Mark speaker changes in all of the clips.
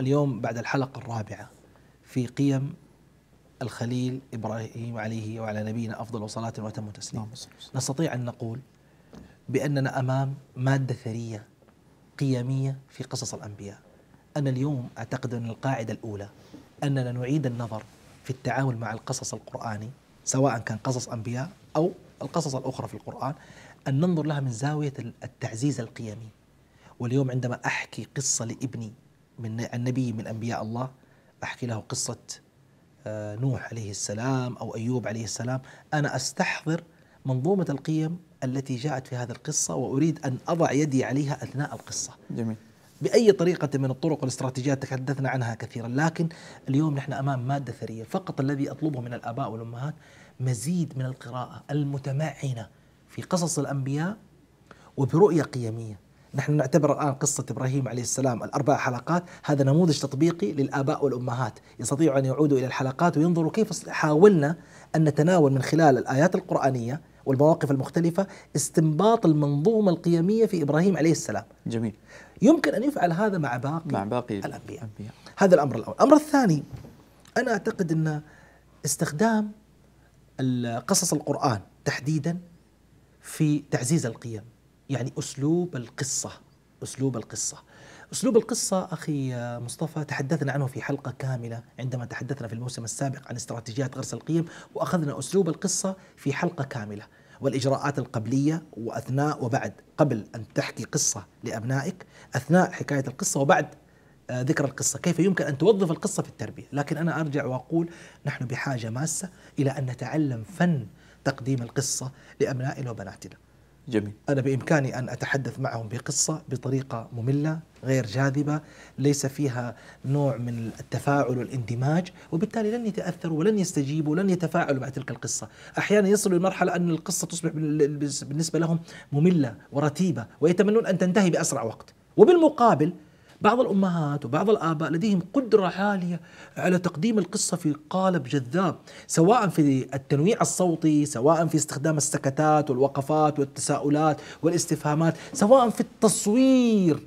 Speaker 1: اليوم بعد الحلقة الرابعة في قيم الخليل إبراهيم عليه وعلى نبينا أفضل صلاة وأتم تسليم نستطيع أن نقول بأننا أمام مادة ثرية قيمية في قصص الأنبياء أنا اليوم أعتقد أن القاعدة الأولى أننا نعيد النظر في التعامل مع القصص القرآني سواء كان قصص أنبياء أو القصص الأخرى في القرآن أن ننظر لها من زاوية التعزيز القيمي واليوم عندما أحكي قصة لابني من النبي من أنبياء الله أحكي له قصة آه، نوح عليه السلام أو أيوب عليه السلام أنا أستحضر منظومة القيم التي جاءت في هذه القصة وأريد أن أضع يدي عليها أثناء القصة جميل بأي طريقة من الطرق والاستراتيجيات تحدثنا عنها كثيرا لكن اليوم نحن أمام مادة ثرية فقط الذي أطلبه من الآباء والأمهات مزيد من القراءة المتمعنة في قصص الأنبياء وبرؤية قيمية نحن نعتبر الآن قصة إبراهيم عليه السلام الأربع حلقات هذا نموذج تطبيقي للآباء والأمهات يستطيعوا أن يعودوا إلى الحلقات وينظروا كيف حاولنا أن نتناول من خلال الآيات القرآنية والمواقف المختلفة استنباط المنظومة القيمية في إبراهيم عليه السلام جميل يمكن أن يفعل هذا مع باقي, مع باقي الأنبياء. الأنبياء هذا الأمر الأول الأمر الثاني أنا أعتقد أن استخدام قصص القرآن تحديدا في تعزيز القيم يعني أسلوب القصة أسلوب القصة أسلوب القصة أخي مصطفى تحدثنا عنه في حلقة كاملة عندما تحدثنا في الموسم السابق عن استراتيجيات غرس القيم وأخذنا أسلوب القصة في حلقة كاملة والإجراءات القبلية وأثناء وبعد قبل أن تحكي قصة لأبنائك أثناء حكاية القصة وبعد آه، ذكر القصة كيف يمكن أن توظف القصة في التربية لكن أنا أرجع وأقول نحن بحاجة ماسة إلى أن نتعلم فن تقديم القصة لأبنائنا وبناتنا جميل أنا بإمكاني أن أتحدث معهم بقصة بطريقة مملة غير جاذبة ليس فيها نوع من التفاعل والاندماج وبالتالي لن يتأثروا ولن يستجيبوا ولن يتفاعلوا مع تلك القصة أحيانا يصلوا لمرحلة أن القصة تصبح بالنسبة لهم مملة ورتيبة ويتمنون أن تنتهي بأسرع وقت وبالمقابل بعض الأمهات وبعض الآباء لديهم قدرة عالية على تقديم القصة في قالب جذاب سواء في التنويع الصوتي سواء في استخدام السكتات والوقفات والتساؤلات والاستفهامات سواء في التصوير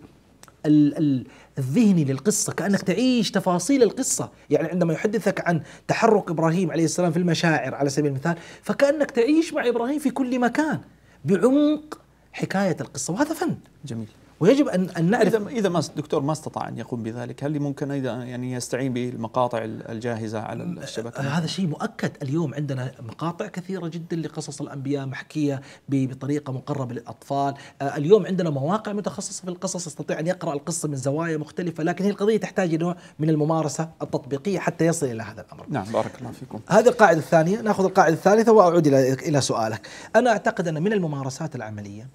Speaker 1: الذهني للقصة كأنك تعيش تفاصيل القصة يعني عندما يحدثك عن تحرك إبراهيم عليه السلام في المشاعر على سبيل المثال فكأنك تعيش مع إبراهيم في كل مكان بعمق حكاية القصة وهذا فن جميل ويجب ان ان نعرف اذا اذا ما الدكتور ما استطاع ان يقوم بذلك هل ممكن ايضا يعني يستعين بالمقاطع الجاهزه على الشبكه؟ آه هذا شيء مؤكد اليوم عندنا مقاطع كثيره جدا لقصص الانبياء محكيه بطريقه مقربه للاطفال آه اليوم عندنا مواقع متخصصه في القصص يستطيع ان يقرا القصه من زوايا مختلفه لكن هي القضيه تحتاج نوع من الممارسه التطبيقيه حتى يصل الى هذا الامر نعم بارك الله فيكم هذه القاعده الثانيه ناخذ القاعده الثالثه واعود الى الى سؤالك انا اعتقد ان من الممارسات العمليه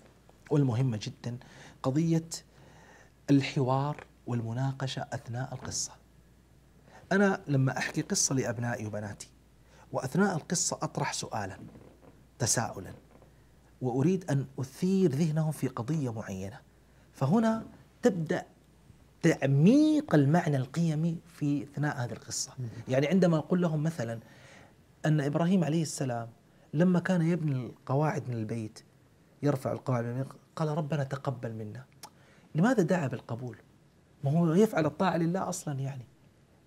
Speaker 1: والمهمه جدا قضية الحوار والمناقشة أثناء القصة أنا لما أحكي قصة لأبنائي وبناتي وأثناء القصة أطرح سؤالا تساؤلا وأريد أن أثير ذهنهم في قضية معينة فهنا تبدأ تعميق المعنى القيمي في اثناء هذه القصه، يعني عندما اقول لهم مثلا ان ابراهيم عليه السلام لما كان يبني القواعد من البيت يرفع القواعد من قال ربنا تقبل منا لماذا دعا بالقبول ما هو يفعل الطاعة لله أصلا يعني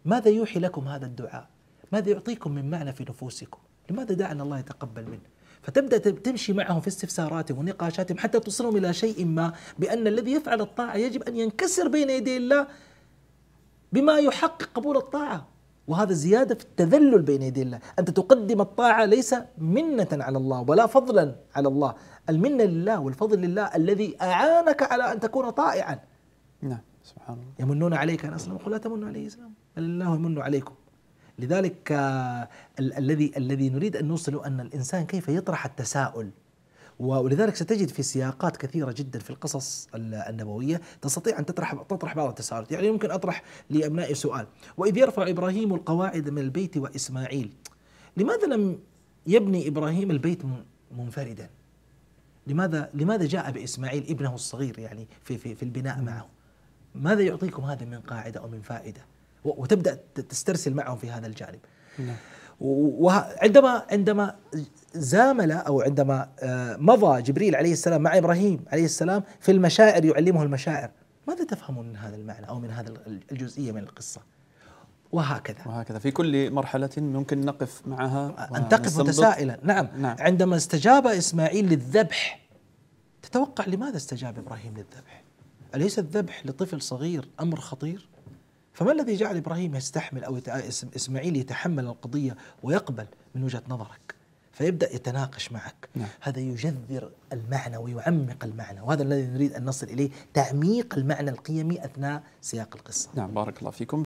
Speaker 1: ماذا يوحي لكم هذا الدعاء ماذا يعطيكم من معنى في نفوسكم لماذا دعا أن الله يتقبل منه فتبدا تمشي معهم في استفساراتهم ونقاشاتهم حتى توصلهم الى شيء ما بان الذي يفعل الطاعه يجب ان ينكسر بين يدي الله بما يحقق قبول الطاعه وهذا زيادة في التذلل بين يدي الله أنت تقدم الطاعة ليس منة على الله ولا فضلا على الله المنة لله والفضل لله الذي أعانك على أن تكون طائعا نعم سبحان الله يمنون عليك أن أسلم قل لا تمنوا علي إسلام بل الله يمن عليكم لذلك آه، الذي الذي نريد أن نوصله أن الإنسان كيف يطرح التساؤل ولذلك ستجد في سياقات كثيره جدا في القصص النبويه تستطيع ان تطرح تطرح بعض التساؤلات، يعني ممكن اطرح لابنائي سؤال، واذ يرفع ابراهيم القواعد من البيت واسماعيل، لماذا لم يبني ابراهيم البيت منفردا؟ لماذا لماذا جاء باسماعيل ابنه الصغير يعني في في في البناء معه؟ ماذا يعطيكم هذا من قاعده او من فائده؟ وتبدا تسترسل معهم في هذا الجانب. نعم. وعندما عندما زامل او عندما آه، مضى جبريل عليه السلام مع ابراهيم عليه السلام في المشاعر يعلمه المشاعر، ماذا تفهمون من هذا المعنى او من هذه الجزئيه من القصه؟ وهكذا وهكذا في كل مرحلة ممكن نقف معها أن تقف متسائلا نعم. نعم عندما استجاب إسماعيل للذبح تتوقع لماذا استجاب إبراهيم للذبح أليس الذبح لطفل صغير أمر خطير فما الذي جعل إبراهيم يستحمل أو إسماعيل يتحمل القضية ويقبل من وجهة نظرك فيبدا يتناقش معك نعم. هذا يجذر المعنى ويعمق المعنى وهذا الذي نريد ان نصل اليه تعميق المعنى القيمي اثناء سياق القصه نعم بارك الله فيكم